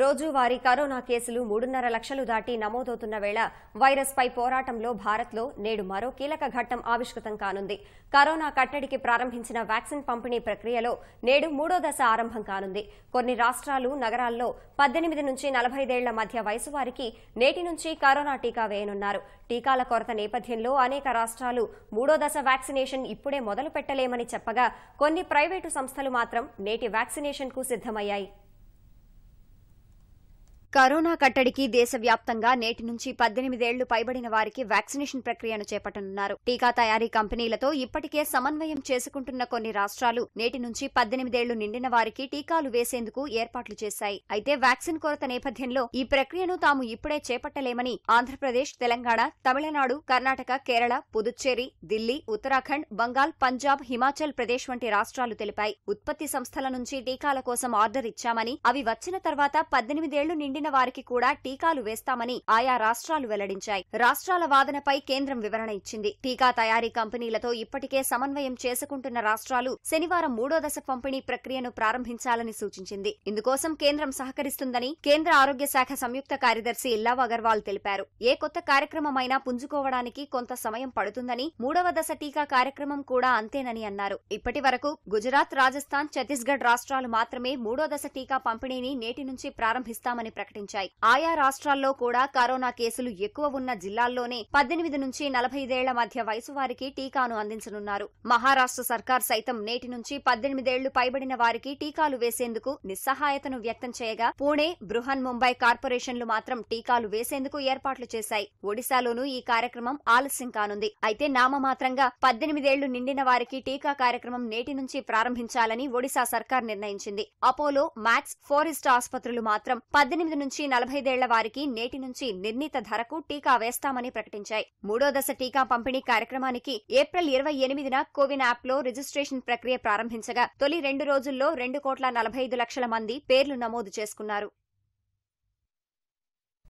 రోజువారీ కరోనా కేసులు మూడున్నర లక్షలు దాటి నమోదవుతున్న వేళ వైరస్పై పోరాటంలో భారత్లో నేడు మరో కీలక ఘట్టం ఆవిష్కృతం కానుంది కరోనా కట్టడికి ప్రారంభించిన వ్యాక్సిన్ పంపిణీ ప్రక్రియలో నేడు మూడో దశ ఆరంభం కానుంది కొన్ని రాష్ట్రాలు నగరాల్లో పద్దెనిమిది నుంచి నలభైదేళ్ల మధ్య వయసు వారికి నేటి నుంచి కరోనా టీకా వేయనున్నారు టీకాల కొరత నేపథ్యంలో అనేక రాష్ట్రాలు మూడో దశ వ్యాక్సినేషన్ ఇప్పుడే మొదలు పెట్టలేమని చెప్పగా కొన్ని ప్రైవేటు సంస్థలు మాత్రం నేటి వ్యాక్సినేషన్కు సిద్దమయ్యాయి కరోనా కట్టడికి దేశవ్యాప్తంగా నేటి నుంచి పద్దెనిమిదేళ్లు పైబడిన వారికి వ్యాక్సినేషన్ ప్రక్రియను చేపట్టనున్నారు టీకా తయారీ కంపెనీలతో ఇప్పటికే సమన్వయం చేసుకుంటున్న కొన్ని రాష్ట్రాలు నేటి నుంచి పద్దెనిమిదేళ్లు నిండిన వారికి టీకాలు వేసేందుకు ఏర్పాట్లు చేశాయి అయితే వ్యాక్సిన్ కొరత నేపథ్యంలో ఈ ప్రక్రియను తాము ఇప్పుడే చేపట్టలేమని ఆంధ్రప్రదేశ్ తెలంగాణ తమిళనాడు కర్ణాటక కేరళ పుదుచ్చేరి ఢిల్లీ ఉత్తరాఖండ్ బంగాల్ పంజాబ్ హిమాచల్ ప్రదేశ్ వంటి రాష్ట్రాలు తెలిపాయి ఉత్పత్తి సంస్థల నుంచి టీకాల కోసం ఆర్డర్ ఇచ్చామని అవి వచ్చిన తర్వాత పద్దెనిమిదేళ్లు నిండి నిండిన వారికి కూడా టీకాలు వేస్తామని ఆయా రాష్ట్రాలు వెల్లడించాయి రాష్ట్రాల వాదనపై కేంద్రం వివరణ ఇచ్చింది టీకా తయారీ కంపెనీలతో ఇప్పటికే సమన్వయం చేసుకుంటున్న రాష్ట్రాలు శనివారం మూడో దశ పంపిణీ ప్రక్రియను ప్రారంభించాలని సూచించింది ఇందుకోసం కేంద్రం సహకరిస్తుందని కేంద్ర ఆరోగ్య శాఖ సంయుక్త కార్యదర్శి లవ్ అగర్వాల్ తెలిపారు ఏ కొత్త కార్యక్రమమైనా పుంజుకోవడానికి కొంత సమయం పడుతుందని మూడవ దశ టీకా కార్యక్రమం కూడా అంతేనని అన్నారు ఇప్పటి వరకు గుజరాత్ రాజస్థాన్ ఛత్తీస్గఢ్ రాష్ట్రాలు మాత్రమే మూడో దశ టీకా పంపిణీని నేటి నుంచి ప్రారంభిస్తామని ప్రకటించారు ప్రకటించాయి ఆయా రాష్ట్రాల్లో కూడా కరోనా కేసులు ఎక్కువ ఉన్న జిల్లాల్లోనే పద్దెనిమిది నుంచి నలభై ఐదేళ్ల మధ్య వయసు వారికి టీకాను అందించనున్నారు మహారాష్ట్ర సర్కార్ సైతం నేటి నుంచి పద్దెనిమిదేళ్లు పైబడిన వారికి టీకాలు వేసేందుకు నిస్సహాయతను వ్యక్తం చేయగా పూణే బృహన్ ముంబై కార్పొరేషన్లు మాత్రం టీకాలు వేసేందుకు ఏర్పాట్లు చేశాయి ఒడిశాలోనూ ఈ కార్యక్రమం ఆలస్యం కానుంది అయితే నామమాత్రంగా పద్దెనిమిదేళ్లు నిండిన వారికి టీకా కార్యక్రమం నేటి నుంచి ప్రారంభించాలని ఒడిశా సర్కార్ నిర్ణయించింది అపోలో మ్యాక్స్ ఫోరెస్ట్ ఆసుపత్రులు మాత్రం పద్దెనిమిది నుంచి నలభైదేళ్ల వారికి నేటి నుంచి నిర్ణీత ధరకు టీకా వేస్తామని ప్రకటించాయి మూడో దశ టీకా పంపిణీ కార్యక్రమానికి ఏప్రిల్ ఇరవై ఎనిమిదిన కోవిన్ యాప్లో రిజిస్ట్రేషన్ ప్రక్రియ ప్రారంభించగా తొలి రెండు రోజుల్లో రెండు కోట్ల నలభై ఐదు లక్షల మంది పేర్లు నమోదు చేసుకున్నారు